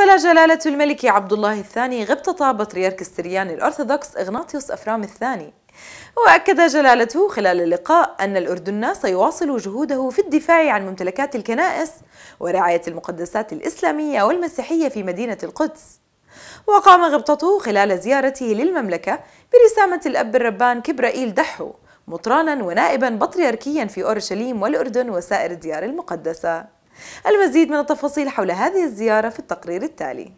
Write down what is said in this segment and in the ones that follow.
أقبل جلالة الملك عبد الله الثاني غبطة بطريرك السريان الأرثوذكس إغناطيوس أفرام الثاني وأكد جلالته خلال اللقاء أن الأردن سيواصل جهوده في الدفاع عن ممتلكات الكنائس ورعاية المقدسات الإسلامية والمسيحية في مدينة القدس وقام غبطته خلال زيارته للمملكة برسامة الأب الربان كبرائيل دحو مطرانا ونائبا بطريركيا في أورشليم والأردن وسائر الديار المقدسة المزيد من التفاصيل حول هذه الزيارة في التقرير التالي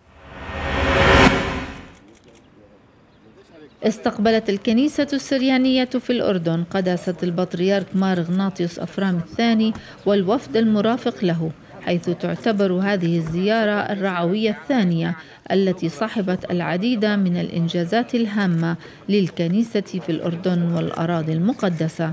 استقبلت الكنيسة السريانية في الأردن قداسة البطريرك مارغناطيوس أفرام الثاني والوفد المرافق له حيث تعتبر هذه الزيارة الرعوية الثانية التي صاحبت العديد من الإنجازات الهامة للكنيسة في الأردن والأراضي المقدسة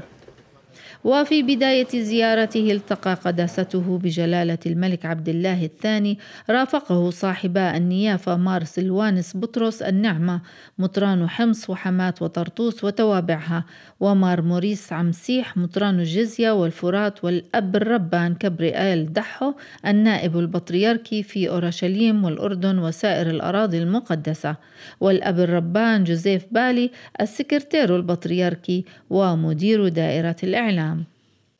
وفي بداية زيارته التقى قداسته بجلالة الملك عبد الله الثاني رافقه صاحبا النيافة مار سلوانس بطرس النعمة مطران حمص وحمات وطرطوس وتوابعها ومار موريس عمسيح مطران الجزية والفرات والأب الربان كبريال دحو النائب البطريركي في أورشليم والأردن وسائر الأراضي المقدسة والأب الربان جوزيف بالي السكرتير البطريركي ومدير دائرة الإعلام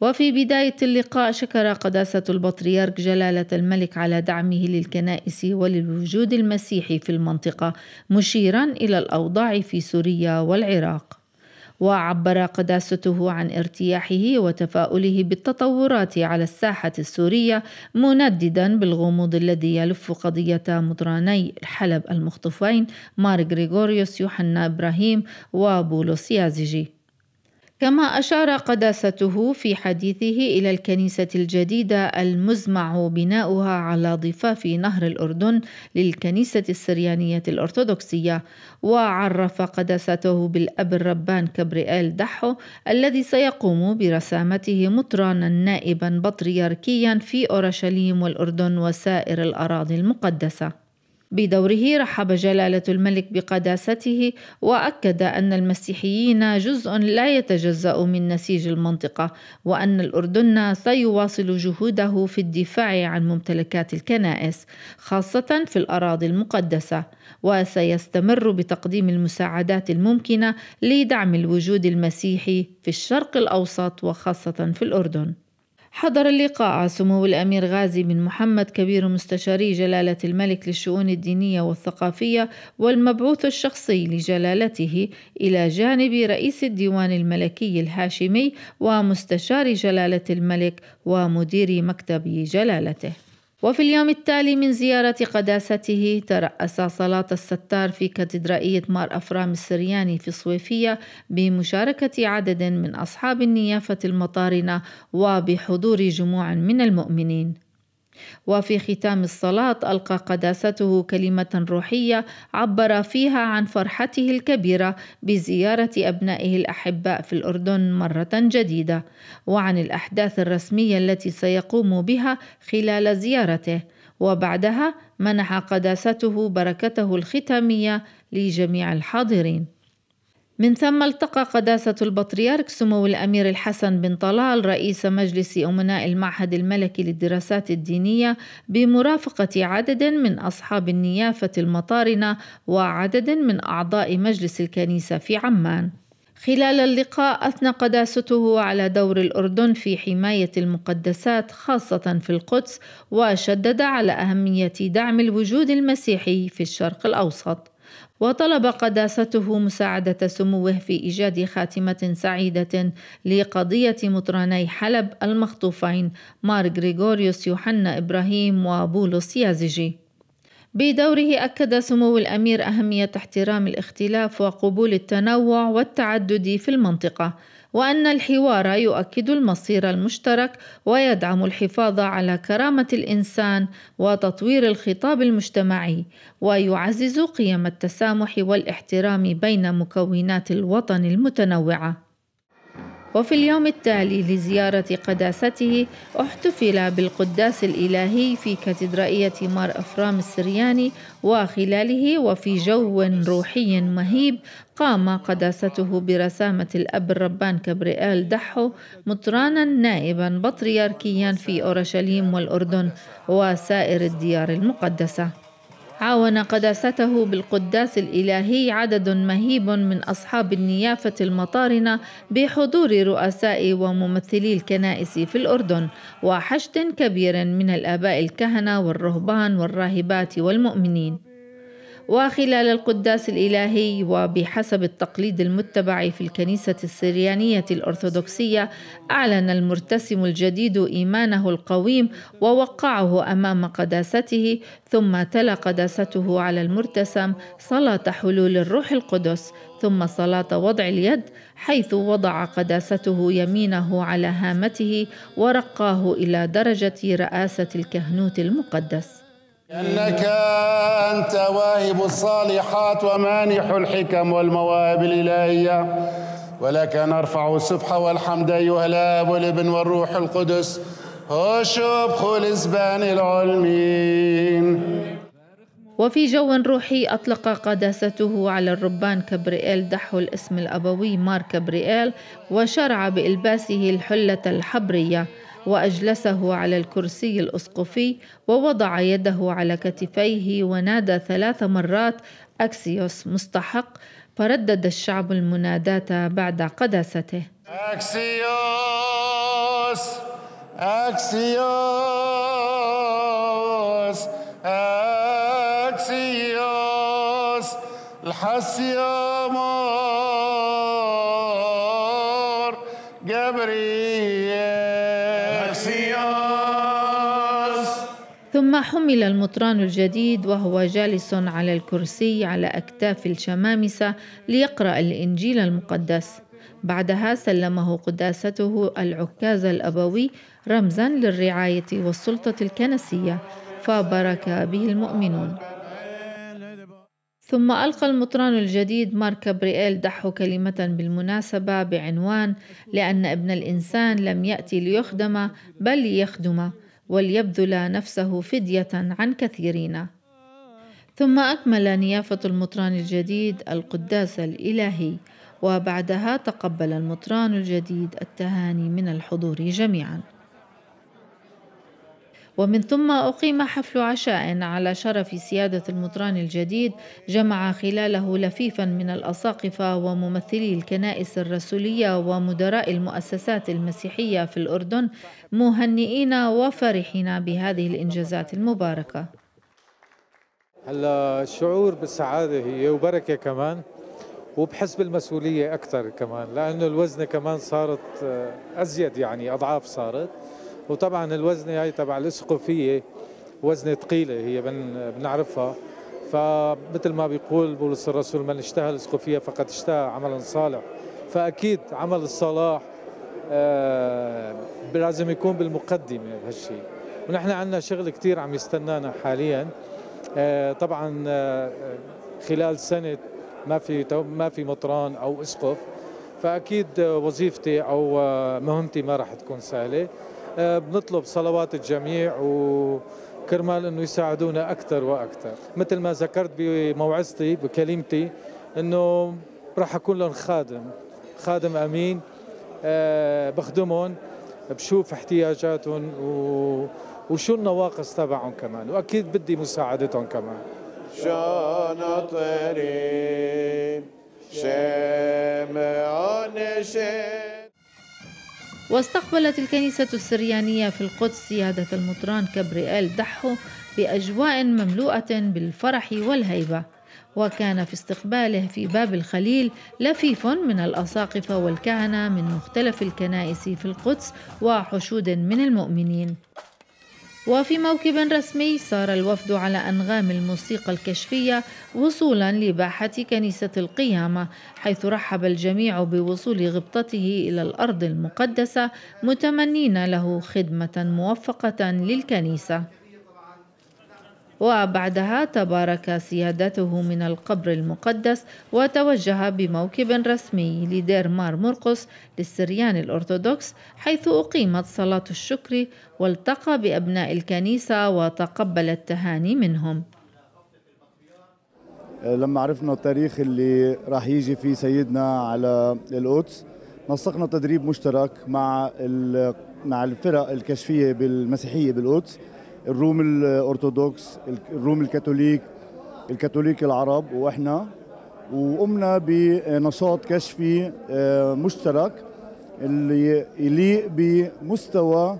وفي بداية اللقاء شكر قداسة البطريرك جلالة الملك على دعمه للكنائس وللوجود المسيحي في المنطقة مشيرا إلى الأوضاع في سوريا والعراق وعبر قداسته عن ارتياحه وتفاؤله بالتطورات على الساحة السورية منددا بالغموض الذي يلف قضية مطراني حلب المخطوفين مار غريغوريوس يوحنا إبراهيم وبولوس يازجي كما أشار قداسته في حديثه إلى الكنيسة الجديدة المزمع بناؤها على ضفاف نهر الأردن للكنيسة السريانية الأرثوذكسية وعرف قداسته بالأب الربان كبريال دحو الذي سيقوم برسامته مطراناً نائباً بطريركياً في أورشليم والأردن وسائر الأراضي المقدسة بدوره رحب جلاله الملك بقداسته واكد ان المسيحيين جزء لا يتجزا من نسيج المنطقه وان الاردن سيواصل جهوده في الدفاع عن ممتلكات الكنائس خاصه في الاراضي المقدسه وسيستمر بتقديم المساعدات الممكنه لدعم الوجود المسيحي في الشرق الاوسط وخاصه في الاردن حضر اللقاء سمو الأمير غازي بن محمد كبير مستشاري جلالة الملك للشؤون الدينية والثقافية والمبعوث الشخصي لجلالته إلى جانب رئيس الديوان الملكي الهاشمي ومستشار جلالة الملك ومدير مكتب جلالته وفي اليوم التالي من زيارة قداسته ترأس صلاة الستار في كاتدرائية مار أفرام السرياني في صويفية بمشاركة عدد من أصحاب النيافة المطارنة وبحضور جموع من المؤمنين وفي ختام الصلاة ألقى قداسته كلمة روحية عبر فيها عن فرحته الكبيرة بزيارة أبنائه الأحباء في الأردن مرة جديدة وعن الأحداث الرسمية التي سيقوم بها خلال زيارته وبعدها منح قداسته بركته الختامية لجميع الحاضرين من ثم التقى قداسة البطريرك سمو الأمير الحسن بن طلال رئيس مجلس أمناء المعهد الملكي للدراسات الدينية بمرافقة عدد من أصحاب النيافة المطارنة وعدد من أعضاء مجلس الكنيسة في عمان. خلال اللقاء أثنى قداسته على دور الأردن في حماية المقدسات خاصة في القدس وشدد على أهمية دعم الوجود المسيحي في الشرق الأوسط. وطلب قداسته مساعدة سموه في إيجاد خاتمة سعيدة لقضية مطراني حلب المخطوفين مار غريغوريوس يوحنا إبراهيم وبولس يازجي بدوره أكد سمو الأمير أهمية احترام الاختلاف وقبول التنوع والتعدد في المنطقة وأن الحوار يؤكد المصير المشترك ويدعم الحفاظ على كرامة الإنسان وتطوير الخطاب المجتمعي ويعزز قيم التسامح والاحترام بين مكونات الوطن المتنوعة وفي اليوم التالي لزيارة قداسته احتفل بالقداس الإلهي في كاتدرائية مار أفرام السرياني وخلاله وفي جو روحي مهيب قام قداسته برسامة الأب الربان كبريال دحو مطرانا نائبا بطريركيا في أورشليم والأردن وسائر الديار المقدسة عاون قداسته بالقداس الإلهي عدد مهيب من أصحاب النيافة المطارنة بحضور رؤساء وممثلي الكنائس في الأردن وحشد كبير من الآباء الكهنة والرهبان والراهبات والمؤمنين وخلال القداس الإلهي وبحسب التقليد المتبع في الكنيسة السريانية الأرثوذكسية أعلن المرتسم الجديد إيمانه القويم ووقعه أمام قداسته ثم تلا قداسته على المرتسم صلاة حلول الروح القدس ثم صلاة وضع اليد حيث وضع قداسته يمينه على هامته ورقاه إلى درجة رئاسة الكهنوت المقدس إنك أنت واهب الصالحات ومانح الحكم والمواهب الإلهية ولك نرفع السبح والحمد أيها الآب والابن والروح القدس اشب خلص العلمين وفي جو روحي أطلق قداسته على الربان كبريال دحو الاسم الأبوي مار كبريال وشرع بإلباسه الحلة الحبرية وأجلسه على الكرسي الأسقفي ووضع يده على كتفيه ونادى ثلاث مرات أكسيوس مستحق فردد الشعب المناداة بعد قداسته أكسيوس أكسيوس الحس يا مار جبريل ثم حمل المطران الجديد وهو جالس على الكرسي على أكتاف الشمامسة ليقرأ الإنجيل المقدس بعدها سلمه قداسته العكاز الأبوي رمزا للرعاية والسلطة الكنسية فبرك به المؤمنون ثم ألقى المطران الجديد مارك برييل دحو كلمة بالمناسبة بعنوان لأن ابن الإنسان لم يأتي ليخدم بل ليخدم وليبذل نفسه فدية عن كثيرين ثم أكمل نيافة المطران الجديد القداس الإلهي وبعدها تقبل المطران الجديد التهاني من الحضور جميعاً ومن ثم أقيم حفل عشاء على شرف سيادة المطران الجديد جمع خلاله لفيفا من الأساقفة وممثلي الكنائس الرسولية ومدراء المؤسسات المسيحية في الأردن مهنئين وفرحين بهذه الإنجازات المباركة هلا الشعور بالسعادة هي وبركة كمان وبحس بالمسؤولية أكثر كمان لأنه الوزنة كمان صارت آه، أزيد يعني أضعاف صارت وطبعا الوزنه هي تبع الاسقفيه وزنه ثقيله هي بنعرفها فمثل ما بيقول بولس الرسول من اشتهى الاسقفيه فقد اشتهى عملا صالح فاكيد عمل الصلاح آه لازم يكون بالمقدمه بهالشيء ونحن عندنا شغل كثير عم يستنانا حاليا آه طبعا آه خلال سنه ما في ما في مطران او اسقف فاكيد آه، وظيفتي او آه، مهمتي ما راح تكون سهله آه، بنطلب صلوات الجميع و كرمال انه يساعدونا اكثر واكثر مثل ما ذكرت بموعظتي بكلمتي انه راح اكون لهم خادم خادم امين أه بخدمهم بشوف احتياجاتهم و... وشو النواقص تبعهم كمان واكيد بدي مساعدتهم كمان شنطري شمعون شمعون واستقبلت الكنيسة السريانية في القدس سيادة المطران كبريال دحو بأجواء مملوءة بالفرح والهيبة وكان في استقباله في باب الخليل لفيف من الأساقفة والكهنة من مختلف الكنائس في القدس وحشود من المؤمنين وفي موكب رسمي سار الوفد على أنغام الموسيقى الكشفية وصولا لباحة كنيسة القيامة حيث رحب الجميع بوصول غبطته إلى الأرض المقدسة متمنين له خدمة موفقة للكنيسة وبعدها تبارك سيادته من القبر المقدس وتوجه بموكب رسمي لدير مار مرقس للسريان الأرثوذكس حيث أقيمت صلاة الشكر والتقى بأبناء الكنيسة وتقبل التهاني منهم لما عرفنا التاريخ اللي راح يجي فيه سيدنا على القدس نسقنا تدريب مشترك مع مع الفرق الكشفيه بالمسيحيه بالقدس الروم الأرثوذكس الروم الكاثوليك الكاثوليك العرب وإحنا وقمنا بنشاط كشفي آه، مشترك اللي يليق بمستوى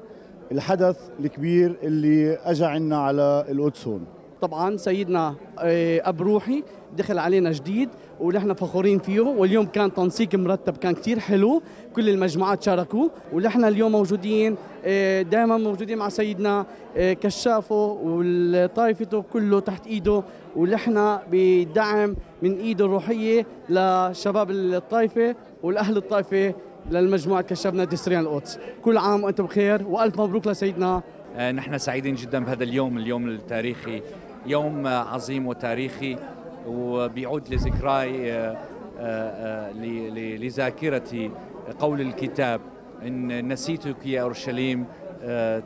الحدث الكبير اللي اجى عنا على القدس هون طبعا سيدنا آه، أب روحي دخل علينا جديد ونحن فخورين فيه واليوم كان تنسيق مرتب كان كثير حلو كل المجموعات شاركوا ونحن اليوم موجودين آه، دائما موجودين مع سيدنا آه، كشافه وطائفته كله تحت ايده ونحن بدعم من ايده الروحيه لشباب الطائفه والاهل الطائفه للمجموعه كشاف نادي سريان القدس كل عام وانتم بخير والف مبروك لسيدنا نحن سعيدين جدا بهذا اليوم اليوم التاريخي يوم عظيم وتاريخي وبيعود لذكراي آه، آه، آه، لذاكرتي قول الكتاب إن نسيتك يا أورشليم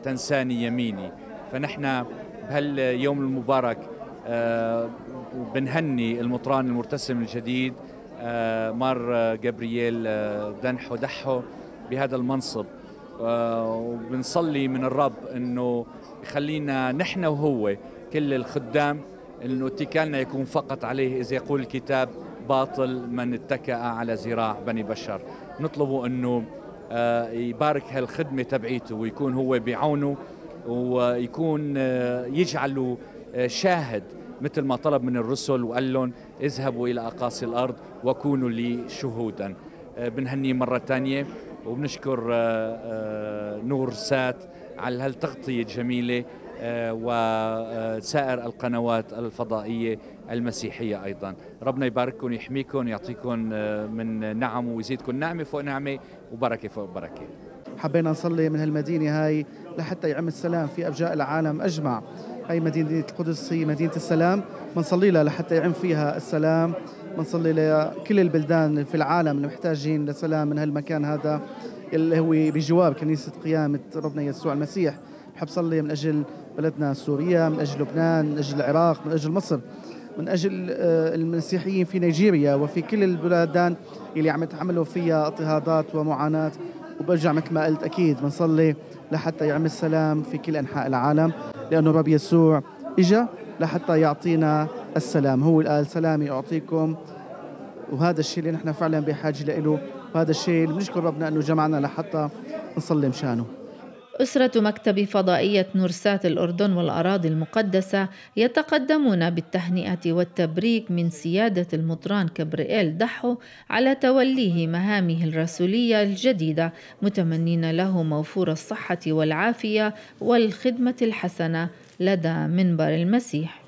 تنساني يميني فنحن بهاليوم المبارك بنهني المطران المرتسم الجديد مار جابرييل دنحو دحو بهذا المنصب وبنصلي من الرب انه يخلينا نحن وهو كل الخدام انه اتكالنا يكون فقط عليه اذا يقول الكتاب باطل من اتكأ على ذراع بني بشر نطلبه انه آه، يبارك هالخدمه تبعيته ويكون هو بعونه ويكون آه، يجعله آه، شاهد مثل ما طلب من الرسل وقال لهم اذهبوا الى اقاصي الارض وكونوا لي شهودا بنهنيه مره ثانيه وبنشكر نور سات على هالتغطيه الجميله آه، وسائر القنوات الفضائية المسيحية أيضا ربنا يبارككم يحميكم يعطيكم آه، من نعم ويزيدكم نعمة فوق نعمة وبركة فوق بركة حبينا نصلي من هالمدينة هاي لحتى يعم السلام في أرجاء العالم أجمع هاي مدينة القدس هي مدينة السلام بنصلي لها لحتى يعم فيها السلام بنصلي لكل البلدان في العالم اللي محتاجين لسلام من هالمكان هذا اللي هو بجواب كنيسة قيامة ربنا يسوع المسيح بحب صلي من أجل بلدنا السورية من أجل لبنان من أجل العراق من أجل مصر من أجل آه، المسيحيين في نيجيريا وفي كل البلدان اللي عم يتحملوا فيها اضطهادات ومعاناة وبرجع مثل ما قلت أكيد بنصلي لحتى يعم السلام في كل أنحاء العالم لأنه الرب يسوع إجا لحتى يعطينا السلام هو قال سلامي أعطيكم وهذا الشيء اللي نحن فعلا بحاجة له وهذا الشيء اللي بنشكر ربنا أنه جمعنا لحتى نصلي مشانه أسرة مكتب فضائية نورسات الأردن والأراضي المقدسة يتقدمون بالتهنئة والتبريك من سيادة المطران كبريئيل دحو على توليه مهامه الرسولية الجديدة متمنين له موفور الصحة والعافية والخدمة الحسنة لدى منبر المسيح.